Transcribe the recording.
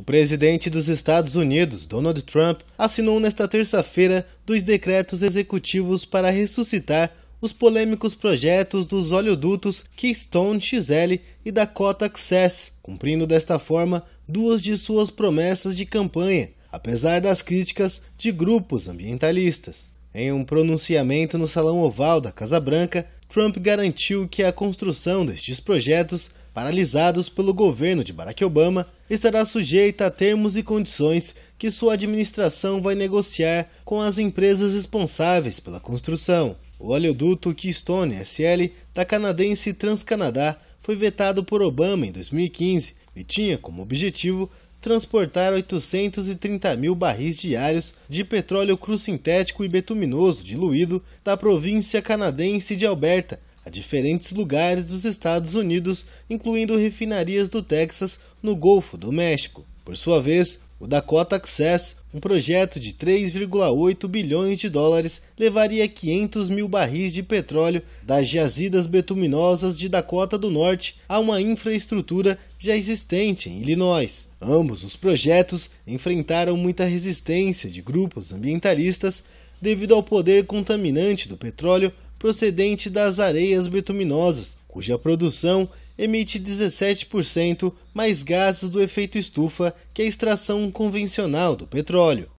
O presidente dos Estados Unidos, Donald Trump, assinou nesta terça-feira dois decretos executivos para ressuscitar os polêmicos projetos dos oleodutos Keystone XL e Dakota Access, cumprindo desta forma duas de suas promessas de campanha, apesar das críticas de grupos ambientalistas. Em um pronunciamento no Salão Oval da Casa Branca, Trump garantiu que a construção destes projetos paralisados pelo governo de Barack Obama, estará sujeita a termos e condições que sua administração vai negociar com as empresas responsáveis pela construção. O oleoduto Keystone SL da canadense TransCanadá foi vetado por Obama em 2015 e tinha como objetivo transportar 830 mil barris diários de petróleo cru sintético e betuminoso diluído da província canadense de Alberta a diferentes lugares dos Estados Unidos, incluindo refinarias do Texas no Golfo do México. Por sua vez, o Dakota Access, um projeto de 3,8 bilhões de dólares, levaria 500 mil barris de petróleo das jazidas betuminosas de Dakota do Norte a uma infraestrutura já existente em Illinois. Ambos os projetos enfrentaram muita resistência de grupos ambientalistas devido ao poder contaminante do petróleo procedente das areias bituminosas, cuja produção emite 17% mais gases do efeito estufa que a extração convencional do petróleo.